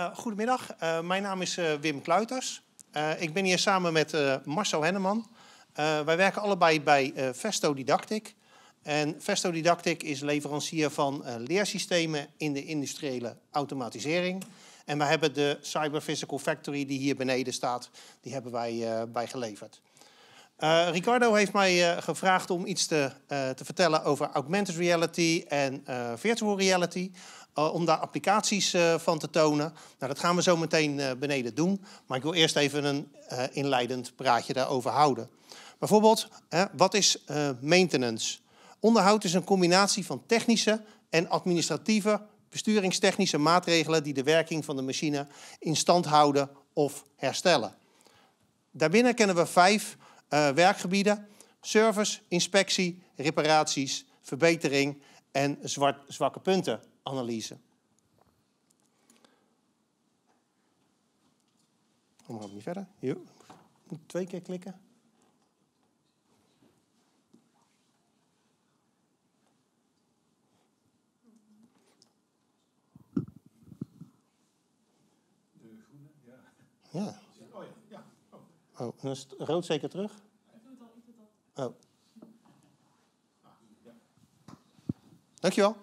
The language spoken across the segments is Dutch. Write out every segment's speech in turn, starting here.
Eh, goedemiddag, eh, mijn naam is eh, Wim Kluiters. ik ben hier samen met Marcel Henneman. wij werken allebei bij Vesto Didactic. En Vesto Didactic is leverancier van leersystemen in de industriële automatisering. En we hebben de Cyber Physical Factory die hier beneden staat, die hebben wij, bij geleverd. Eh, Ricardo heeft mij eh, gevraagd om iets te, eh, te, vertellen over augmented reality en virtual reality. om daar applicaties van te tonen. Nou, dat gaan we zo meteen beneden doen. Maar ik wil eerst even een inleidend praatje daarover houden. Bijvoorbeeld, wat is maintenance? Onderhoud is een combinatie van technische en administratieve besturingstechnische maatregelen die de werking van de machine in stand houden of herstellen. Daarbinnen kennen we vijf eh, werkgebieden. Service, inspectie, reparaties, verbetering en zwakke punten analyse. Kom maar niet verder. moet twee keer klikken. De groene, ja. Ja. Oh ja. ja. oh, dan is het rood zeker terug. Dank oh. Dankjewel.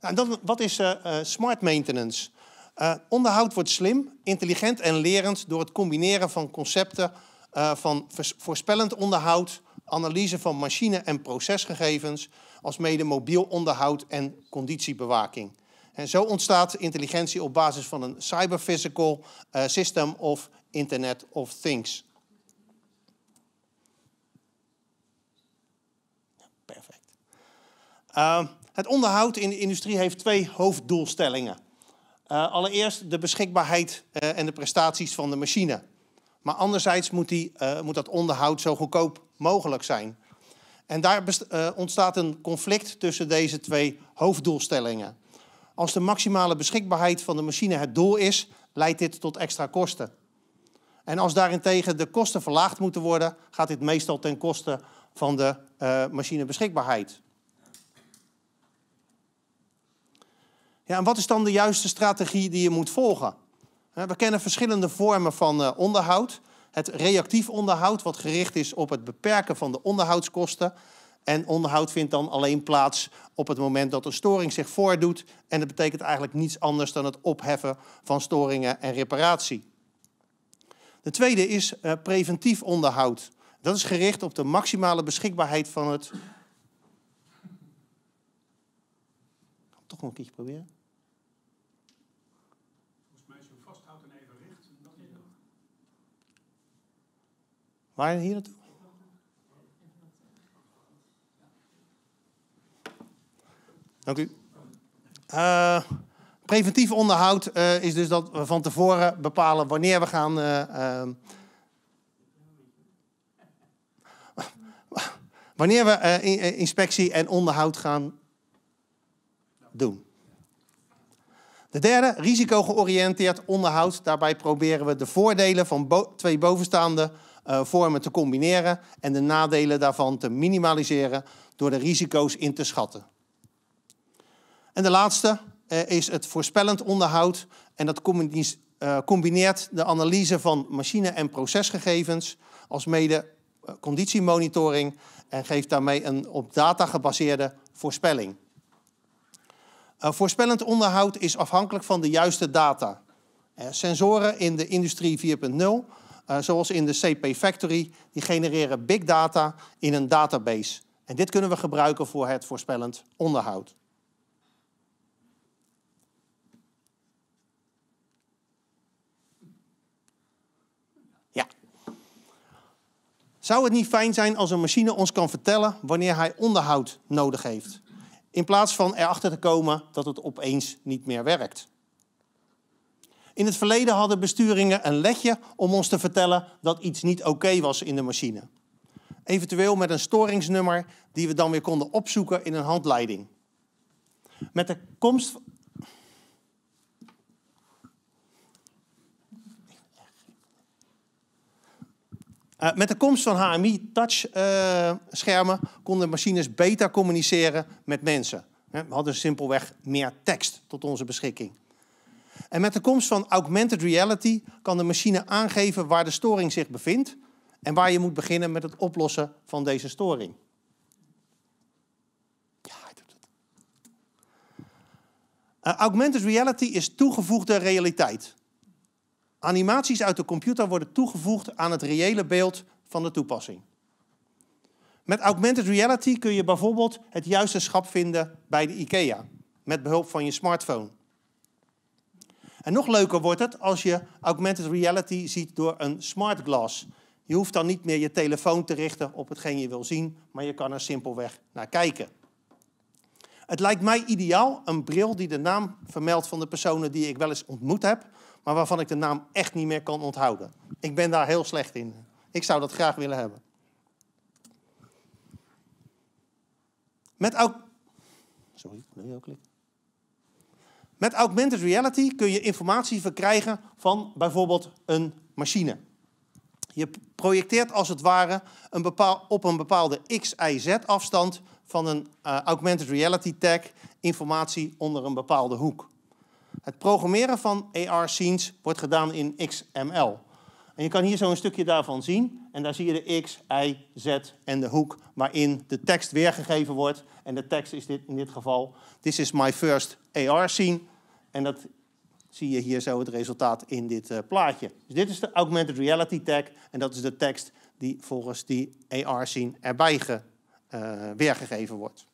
wel. en dan, wat is eh, eh, smart maintenance? Uh, onderhoud wordt slim, intelligent en lerend door het combineren van concepten van voorspellend onderhoud, analyse van machine- en procesgegevens, als mede mobiel onderhoud en conditiebewaking. En zo ontstaat intelligentie op basis van een cyberphysical system of Internet of Things. Ehm, het onderhoud in de industrie heeft twee hoofddoelstellingen. Eh, allereerst de beschikbaarheid eh, en de prestaties van de machine. Maar anderzijds moet, die, eh, moet dat onderhoud zo goedkoop mogelijk zijn. En daar ontstaat een conflict tussen deze twee hoofddoelstellingen. Als de maximale beschikbaarheid van de machine het doel is, leidt dit tot extra kosten. En als daarentegen de kosten verlaagd moeten worden, gaat dit meestal ten koste van de machinebeschikbaarheid. Ja, en wat is dan de juiste strategie die je moet volgen? We kennen verschillende vormen van eh, onderhoud. Het reactief onderhoud, wat gericht is op het beperken van de onderhoudskosten. En onderhoud vindt dan alleen plaats op het moment dat een storing zich voordoet. En dat betekent eigenlijk niets anders dan het opheffen van storingen en reparatie. De tweede is eh, preventief onderhoud. Dat is gericht op de maximale beschikbaarheid van het. Ik het toch nog een keertje proberen. Waar hier naartoe? Dank u. Eh, preventief onderhoud eh, is dus dat we van tevoren bepalen wanneer we gaan. Eh, ehm, wanneer we inspectie en onderhoud gaan doen. De derde, risicogeoriënteerd onderhoud. Daarbij proberen we de voordelen van twee bovenstaande eh, vormen te combineren en de nadelen daarvan te minimaliseren door de risico's in te schatten. En de laatste eh, is het voorspellend onderhoud en dat eh, combineert de analyse van machine- en procesgegevens als mede conditiemonitoring en geeft daarmee een op data gebaseerde voorspelling. voorspellend onderhoud is afhankelijk van de juiste data. sensoren in de industrie 4.0 eh, zoals in de CP Factory, die genereren big data in een database. En dit kunnen we gebruiken voor het voorspellend onderhoud. Ja. Zou het niet fijn zijn als een machine ons kan vertellen wanneer hij onderhoud nodig heeft? In plaats van erachter te komen dat het opeens niet meer werkt. In het verleden hadden besturingen een ledje om ons te vertellen dat iets niet oké was in de machine. Eventueel met een storingsnummer die we dan weer konden opzoeken in een handleiding. Met de komst. Eh, met de komst van HMI-touchschermen eh, konden machines beter communiceren met mensen. We hadden simpelweg meer tekst tot onze beschikking. En met de komst van augmented reality kan de machine aangeven waar de storing zich bevindt en waar je moet beginnen met het oplossen van deze storing. Ja, het. Eh, augmented reality is toegevoegde realiteit. Animaties uit de computer worden toegevoegd aan het reële beeld van de toepassing. Met augmented reality kun je bijvoorbeeld het juiste schap vinden bij de IKEA, met behulp van je smartphone. En nog leuker wordt het als je augmented reality ziet door een smart glass. Je hoeft dan niet meer je telefoon te richten op hetgeen je wil zien, maar je kan er simpelweg naar kijken. Het lijkt mij ideaal een bril die de naam vermeldt van de personen die ik wel eens ontmoet heb, maar waarvan ik de naam echt niet meer kan onthouden. Ik ben daar heel slecht in. Ik zou dat graag willen hebben. Met ook. Sorry, wil je ook klikken? Met augmented reality kun je informatie verkrijgen van bijvoorbeeld een machine. Je projecteert als het ware een bepaal, op een bepaalde x, y, z afstand van een eh, augmented reality tag informatie onder een bepaalde hoek. Het programmeren van AR-scenes wordt gedaan in XML. En je kan hier zo een stukje daarvan zien. En daar zie je de X, Y, Z en de hoek waarin de tekst weergegeven wordt. En de tekst is dit, in dit geval: This is my first AR scene. En dat zie je hier zo het resultaat in dit eh, plaatje. Dus dit is de augmented reality tag. En dat is de tekst die volgens die AR-scene erbij ge, eh, weergegeven wordt.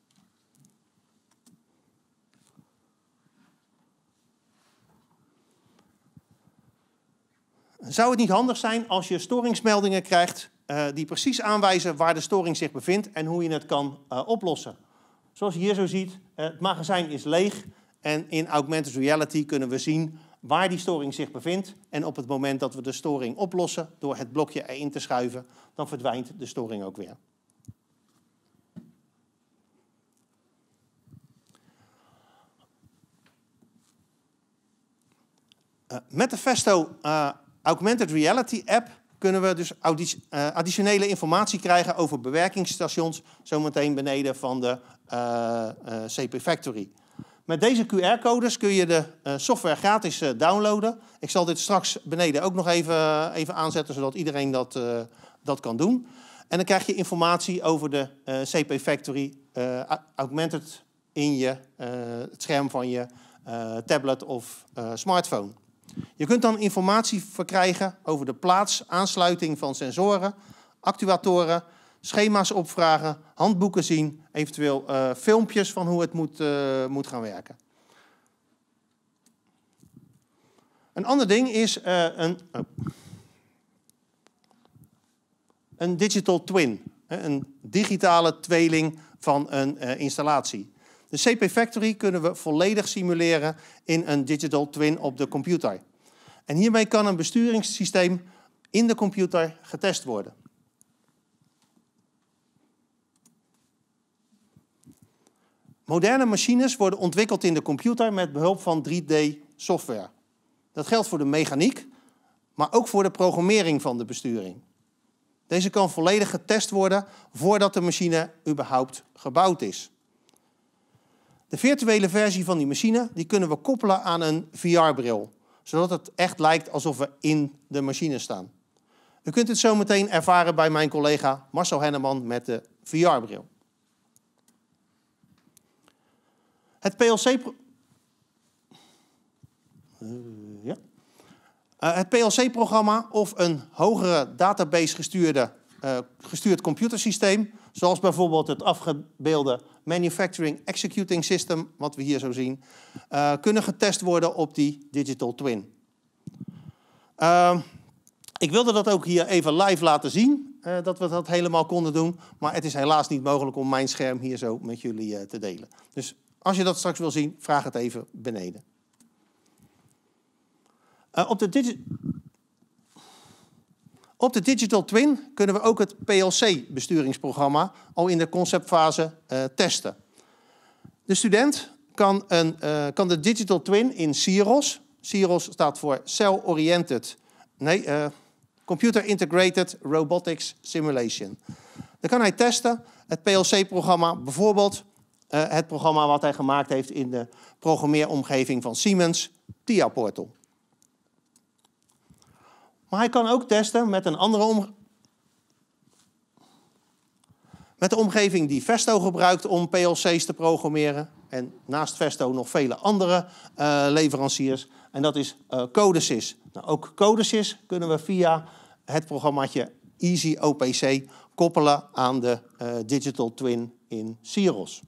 Zou het niet handig zijn als je storingsmeldingen krijgt eh, die precies aanwijzen waar de storing zich bevindt en hoe je het kan oplossen? Zoals je hier zo ziet, het magazijn is leeg. En in augmented reality kunnen we zien waar die storing zich bevindt. En op het moment dat we de storing oplossen door het blokje erin te schuiven, dan verdwijnt de storing ook weer. Eh, met de Festo eh, Augmented Reality app kunnen we dus eh, additionele informatie krijgen over bewerkingsstations, zometeen beneden van de CP Factory. Met deze QR-codes kun je de eh, software gratis eh, downloaden. Ik zal dit straks beneden ook nog even, eh, even aanzetten, zodat iedereen dat, dat kan doen. En dan krijg je informatie over de CP Factory augmented in je, het scherm van je tablet of smartphone. Je kunt dan informatie verkrijgen over de plaats, aansluiting van sensoren, actuatoren schema's opvragen, handboeken zien, eventueel eh, filmpjes van hoe het moet, eh, moet gaan werken. Een ander ding is eh, een, oh. een digital twin, een digitale tweeling van een installatie. De CP Factory kunnen we volledig simuleren in een digital twin op de computer. En hiermee kan een besturingssysteem in de computer getest worden. Moderne machines worden ontwikkeld in de computer met behulp van 3D-software. Dat geldt voor de mechaniek, maar ook voor de programmering van de besturing. Deze kan volledig getest worden voordat de machine überhaupt gebouwd is. De virtuele versie van die machine die kunnen we koppelen aan een VR-bril, zodat het echt lijkt alsof we in de machine staan. U kunt het zo meteen ervaren bij mijn collega Marcel Henneman met de VR-bril. Het PLC. Eh, ja. Eh, PLC-programma of een hogere database gestuurde, eh, gestuurd computersysteem, zoals bijvoorbeeld het afgebeelde Manufacturing Executing System, wat we hier zo zien, kunnen getest worden op die digital twin. Ehm, ik wilde dat ook hier even live laten zien, dat we dat helemaal konden doen, maar het is helaas niet mogelijk om mijn scherm hier zo met jullie te delen. Dus als je dat straks wil zien, vraag het even beneden. Eh, op, de op, de Digital Twin kunnen we ook het PLC-besturingsprogramma al in de conceptfase eh, testen. De student kan, een, eh, kan, de Digital Twin in CIROS, CIROS staat voor Cell-Oriented, nee, Computer Integrated Robotics Simulation. Dan kan hij testen het PLC-programma bijvoorbeeld eh, het programma wat hij gemaakt heeft in de programmeeromgeving van Siemens, TIA Portal, Maar hij kan ook testen met een andere omgeving. Met de omgeving die Vesto gebruikt om PLC's te programmeren. En naast Vesto nog vele andere eh, leveranciers. En dat is uh, Codesys. Nou, ook Codesys kunnen we via het programmaatje Easy OPC koppelen aan de digital twin in Cirrus.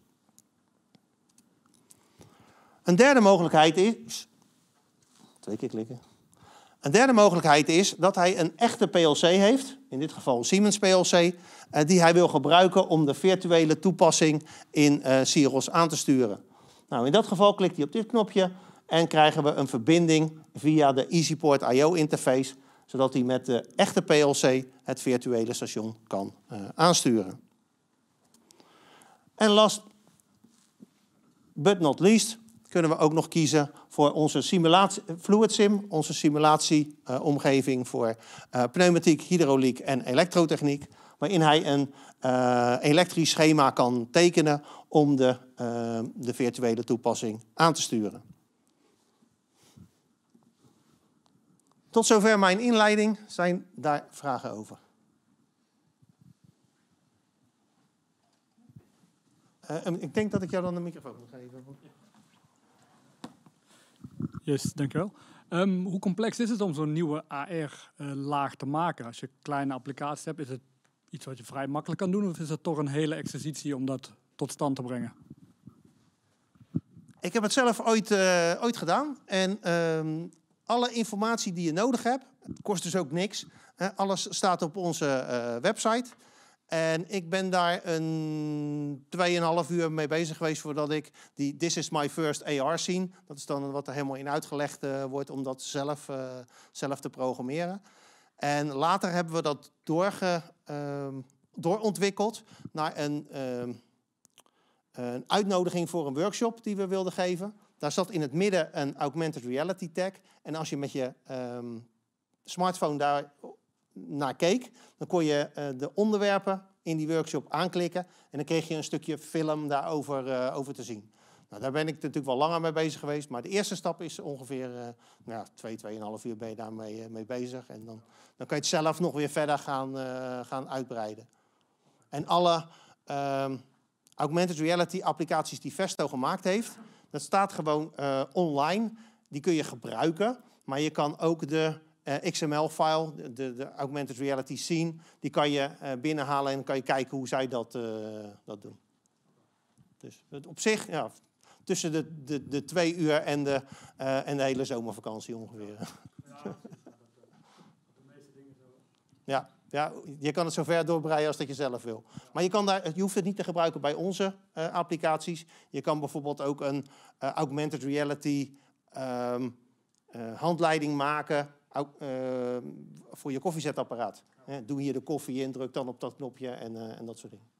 Een derde mogelijkheid is. Twee keer klikken. Een derde mogelijkheid is dat hij een echte PLC heeft, in dit geval Siemens PLC, eh, die hij wil gebruiken om de virtuele toepassing in uh, aan te sturen. Nou, in dat geval klikt hij op dit knopje en krijgen we een verbinding via de EasyPort IO interface, zodat hij met de echte PLC het virtuele station kan eh, aansturen. En last but not least kunnen we ook nog kiezen voor onze simulatie, onze simulatieomgeving voor eh, pneumatiek, hydrauliek en elektrotechniek, waarin hij een eh, elektrisch schema kan tekenen om de, eh, de virtuele toepassing aan te sturen. Tot zover mijn inleiding. Zijn daar vragen over? ik denk dat ik jou dan de microfoon moet geven. Yes, dankjewel. Um, hoe complex is het om zo'n nieuwe AR-laag eh, te maken? Als je kleine applicaties hebt, is het iets wat je vrij makkelijk kan doen? Of is het toch een hele exercitie om dat tot stand te brengen? Ik heb het zelf ooit, eh, ooit gedaan. En ehm, alle informatie die je nodig hebt, kost dus ook niks. alles staat op onze eh, website. En ik ben daar een 2,5 uur mee bezig geweest voordat ik die This is my first AR scene, dat is dan wat er helemaal in uitgelegd eh, wordt om dat zelf, eh, zelf te programmeren. En later hebben we dat doorge, uh, doorontwikkeld naar een, ehm, een uitnodiging voor een workshop die we wilden geven. Daar zat in het midden een augmented reality tag. En als je met je ehm, smartphone daar naar keek, dan kon je eh, de onderwerpen in die workshop aanklikken. En dan kreeg je een stukje film daarover eh, over te zien. Nou, daar ben ik natuurlijk wel langer mee bezig geweest. Maar de eerste stap is ongeveer uh, nou, twee, tweeënhalf uur ben je daarmee mee bezig. En dan, dan kan je het zelf nog weer verder gaan, gaan uitbreiden. En alle ehm, augmented reality applicaties die Vesto gemaakt heeft, dat staat gewoon online. Die kun je gebruiken. Maar je kan ook de eh, XML-file, de, de, augmented reality scene, die kan je eh, binnenhalen en kan je kijken hoe zij dat, eh, dat doen. Dus op zich, ja, tussen de, de, de twee uur en de, en de hele zomervakantie ongeveer. Ja. Ja, ja, je kan het zo ver doorbreien als dat je zelf wil. Maar je, kan daar, je hoeft het niet te gebruiken bij onze applicaties. Je kan bijvoorbeeld ook een augmented reality ehm, handleiding maken eh, voor je koffiezetapparaat. Doe hier de koffie in, druk dan op dat knopje en, eh, en dat soort dingen.